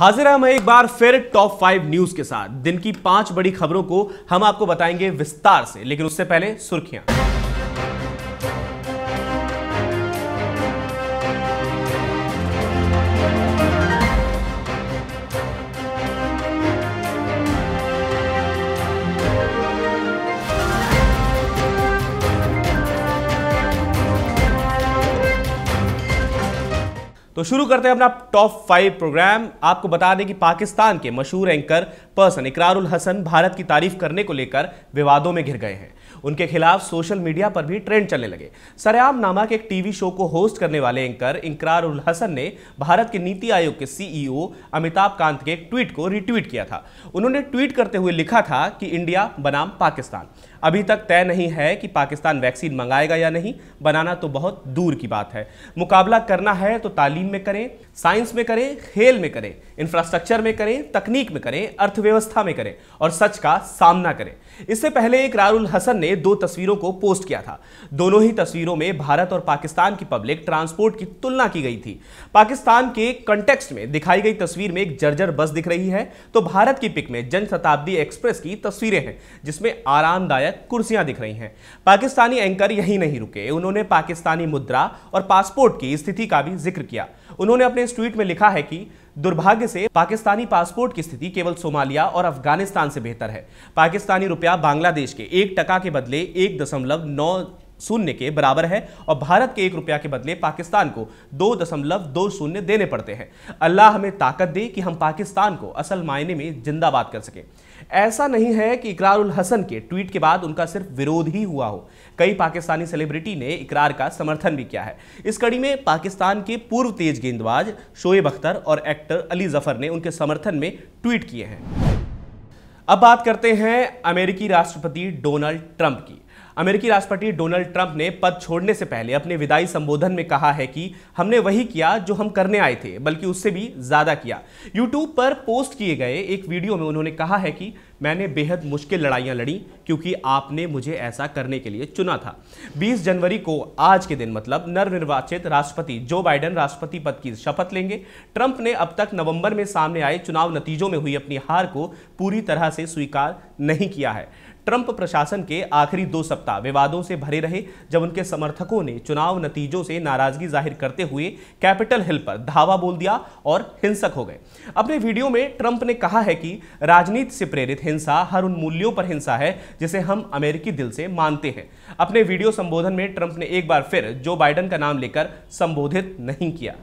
हाजिर है हम एक बार फिर टॉप फाइव न्यूज के साथ दिन की पांच बड़ी खबरों को हम आपको बताएंगे विस्तार से लेकिन उससे पहले सुर्खियां तो शुरू करते हैं अपना टॉप फाइव प्रोग्राम आपको बता दें कि पाकिस्तान के मशहूर एंकर पर्सन इकरारुल हसन भारत की तारीफ करने को लेकर विवादों में घिर गए हैं उनके खिलाफ सोशल मीडिया पर भी ट्रेंड चलने लगे सरेआम नामक एक टीवी शो को होस्ट करने वाले एंकर इकरारुल हसन ने भारत के नीति आयोग के सीईओ e अमिताभ कांत के एक ट्वीट को रिट्वीट किया था उन्होंने ट्वीट करते हुए लिखा था कि इंडिया बनाम पाकिस्तान अभी तक तय नहीं है कि पाकिस्तान वैक्सीन मंगाएगा या नहीं बनाना तो बहुत दूर की बात है मुकाबला करना है तो तालीम तालीम में करें साइंस में करें खेल में करें इंफ्रास्ट्रक्चर में करें तकनीक में करें अर्थव्यवस्था में करें और सच का सामना करें इससे पहले एक रारुल हसन ने दो तस्वीरों को पोस्ट किया था दोनों ही तस्वीरों में भारत और पाकिस्तान की पब्लिक ट्रांसपोर्ट की तुलना की गई थी पाकिस्तान के कंटेक्स्ट में दिखाई गई तस्वीर में एक जर्जर बस दिख रही है तो भारत की पिक में जन शताब्दी एक्सप्रेस की तस्वीरें हैं जिसमें आरामदायक कुर्सियां दिख रही हैं पाकिस्तानी एंकर यही नहीं रुके उन्होंने पाकिस्तानी मुद्रा और पासपोर्ट की स्थिति का भी जिक्र किया उन्होंने अपने इस ट्वीट में लिखा है कि दुर्भाग्य से पाकिस्तानी पासपोर्ट की स्थिति केवल सोमालिया और अफगानिस्तान से बेहतर है पाकिस्तानी रुपया बांग्लादेश के एक टका के बदले एक दशमलव नौ शून्य के बराबर है और भारत के एक रुपया के बदले पाकिस्तान को दो दशमलव दो शून्य देने पड़ते हैं अल्लाह हमें ताकत दे कि हम पाकिस्तान को असल मायने में जिंदाबाद कर सकें ऐसा नहीं है कि इकरार उल हसन के ट्वीट के बाद उनका सिर्फ विरोध ही हुआ हो कई पाकिस्तानी सेलिब्रिटी ने इकरार का समर्थन भी किया है इस कड़ी में पाकिस्तान के पूर्व तेज गेंदबाज शोएब अख्तर और एक्टर अली जफर ने उनके समर्थन में ट्वीट किए हैं अब बात करते हैं अमेरिकी राष्ट्रपति डोनाल्ड ट्रंप की अमेरिकी राष्ट्रपति डोनाल्ड ट्रंप ने पद छोड़ने से पहले अपने विदाई संबोधन में कहा है कि हमने वही किया जो हम करने आए थे बल्कि उससे भी ज्यादा किया यूट्यूब पर पोस्ट किए गए एक वीडियो में उन्होंने कहा है कि मैंने बेहद मुश्किल लड़ाइयाँ लड़ी क्योंकि आपने मुझे ऐसा करने के लिए चुना था 20 जनवरी को आज के दिन मतलब नवनिर्वाचित राष्ट्रपति जो बाइडेन राष्ट्रपति पद की शपथ लेंगे ट्रंप ने अब तक नवंबर में सामने आए चुनाव नतीजों में हुई अपनी हार को पूरी तरह से स्वीकार नहीं किया है ट्रंप प्रशासन के आखिरी दो सप्ताह विवादों से भरे रहे जब उनके समर्थकों ने चुनाव नतीजों से नाराजगी जाहिर करते हुए कैपिटल हिल पर धावा बोल दिया और हिंसक हो गए अपने वीडियो में ट्रंप ने कहा है कि राजनीति से प्रेरित हिंसा हर उन मूल्यों पर हिंसा है जिसे हम अमेरिकी दिल से मानते हैं अपने वीडियो संबोधन में ट्रंप ने एक बार फिर जो बाइडन का नाम लेकर संबोधित नहीं किया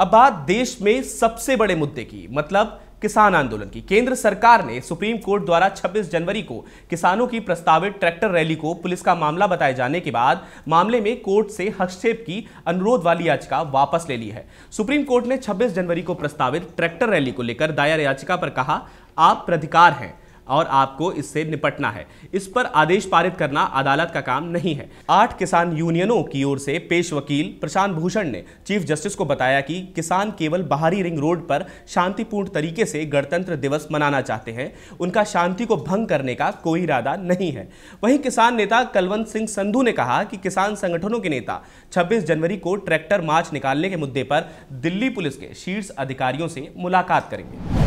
अब बात देश में सबसे बड़े मुद्दे की मतलब किसान आंदोलन की केंद्र सरकार ने सुप्रीम कोर्ट द्वारा 26 जनवरी को किसानों की प्रस्तावित ट्रैक्टर रैली को पुलिस का मामला बताए जाने के बाद मामले में कोर्ट से हस्तक्षेप की अनुरोध वाली याचिका वापस ले ली है सुप्रीम कोर्ट ने 26 जनवरी को प्रस्तावित ट्रैक्टर रैली को लेकर दायर याचिका पर कहा आप प्रधिकार हैं और आपको इससे निपटना है इस पर आदेश पारित करना अदालत का काम नहीं है आठ किसान यूनियनों की ओर से पेश वकील प्रशांत भूषण ने चीफ जस्टिस को बताया कि किसान केवल बाहरी रिंग रोड पर शांतिपूर्ण तरीके से गणतंत्र दिवस मनाना चाहते हैं उनका शांति को भंग करने का कोई इरादा नहीं है वहीं किसान नेता कलवंत सिंह संधू ने कहा कि किसान संगठनों के नेता छब्बीस जनवरी को ट्रैक्टर मार्च निकालने के मुद्दे पर दिल्ली पुलिस के शीर्ष अधिकारियों से मुलाकात करेंगे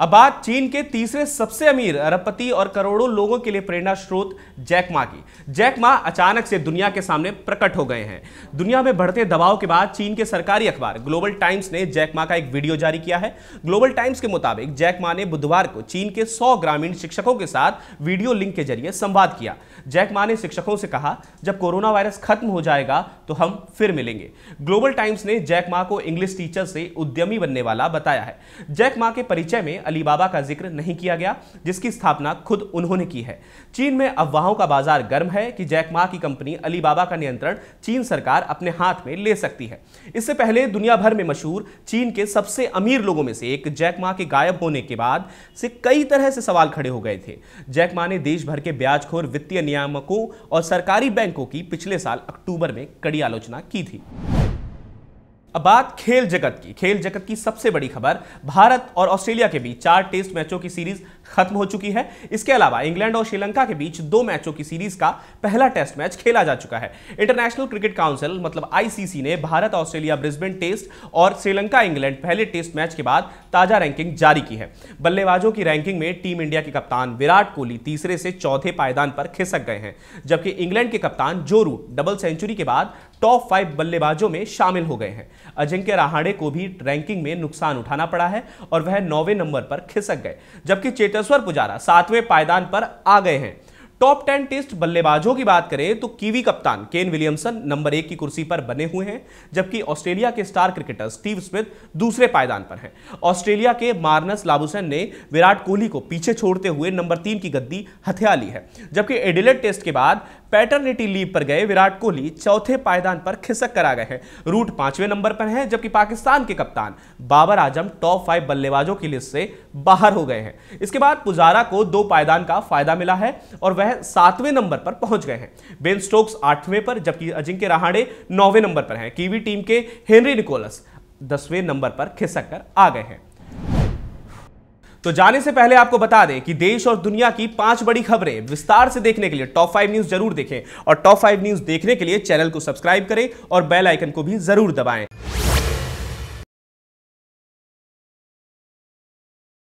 अब बात चीन के तीसरे सबसे अमीर अरबपति और करोड़ों लोगों के लिए प्रेरणा स्रोत जैक मा की जैक मा अचानक से दुनिया के सामने प्रकट हो गए हैं दुनिया में बढ़ते दबाव के बाद चीन के सरकारी अखबार ग्लोबल टाइम्स ने जैक मा का एक वीडियो जारी किया है ग्लोबल टाइम्स के मुताबिक जैक मा ने बुधवार को चीन के सौ ग्रामीण शिक्षकों के साथ वीडियो लिंक के जरिए संवाद किया जैक मा ने शिक्षकों से कहा जब कोरोना वायरस खत्म हो जाएगा तो हम फिर मिलेंगे ग्लोबल टाइम्स ने जैक मा को इंग्लिश टीचर से उद्यमी बनने वाला बताया है जैक मा के परिचय में अलीबाबा का जिक्र नहीं किया गया जिसकी स्थापना खुद उन्होंने की है चीन में अफवाहों का बाजार गर्म है कि जैकमा की कंपनी अलीबाबा का नियंत्रण चीन सरकार अपने हाथ में ले सकती है इससे पहले दुनिया भर में मशहूर चीन के सबसे अमीर लोगों में से एक जैकमा के गायब होने के बाद से कई तरह से सवाल खड़े हो गए थे जैकमा ने देश भर के ब्याजखोर वित्तीय नियामकों और सरकारी बैंकों की पिछले साल अक्टूबर में कड़ी आलोचना की थी अब बात खेल जगत की खेल जगत की सबसे बड़ी खबर भारत और ऑस्ट्रेलिया के बीच चार टेस्ट मैचों की सीरीज खत्म हो चुकी है इसके अलावा इंग्लैंड और श्रीलंका के बीच दो मैचों की सीरीज का पहला टेस्ट मैच खेला जा चुका है इंटरनेशनल क्रिकेट काउंसिल मतलब आईसीसी ने भारत ऑस्ट्रेलिया ब्रिस्बेन टेस्ट और श्रीलंका इंग्लैंड पहले टेस्ट मैच के बाद ताजा रैंकिंग जारी की है बल्लेबाजों की रैंकिंग में टीम इंडिया के कप्तान विराट कोहली तीसरे से चौथे पायदान पर खिसक गए हैं जबकि इंग्लैंड के कप्तान जोरू डबल सेंचुरी के बाद टॉप फाइव बल्लेबाजों में शामिल हो गए हैं अजिंक्य रहाणे को भी रैंकिंग में नुकसान उठाना पड़ा है और वह नौवे नंबर पर खिसक गए जबकि चेतेश्वर पुजारा सातवें पायदान पर आ गए हैं टॉप टेन टेस्ट बल्लेबाजों की बात करें तो कीवी कप्तान केन विलियमसन नंबर एक की कुर्सी पर बने हुए हैं जबकि ऑस्ट्रेलिया के स्टार क्रिकेटर स्टीव स्मिथ दूसरे पायदान पर हैं ऑस्ट्रेलिया के मार्नस लाबुसन ने विराट कोहली को पीछे छोड़ते हुए नंबर तीन की गद्दी हथिया ली है जबकि एडिलेट टेस्ट के बाद पैटर्निटी लीव पर गए विराट कोहली चौथे पायदान पर खिसक कर आ गए हैं रूट पांचवें नंबर पर हैं जबकि पाकिस्तान के कप्तान बाबर आजम टॉप फाइव बल्लेबाजों की लिस्ट से बाहर हो गए हैं इसके बाद पुजारा को दो पायदान का फायदा मिला है और वह सातवें नंबर पर पहुंच गए हैं बेन स्टोक्स आठवें पर जबकि अजिंक्य रहाणे नौवें नंबर पर हैं कीवी टीम के हेनरी निकोलस दसवें नंबर पर खिसक कर आ गए हैं तो जाने से पहले आपको बता दें कि देश और दुनिया की पांच बड़ी खबरें विस्तार से देखने के लिए टॉप फाइव न्यूज जरूर देखें और टॉप फाइव न्यूज देखने के लिए चैनल को सब्सक्राइब करें और बेल आइकन को भी जरूर दबाएं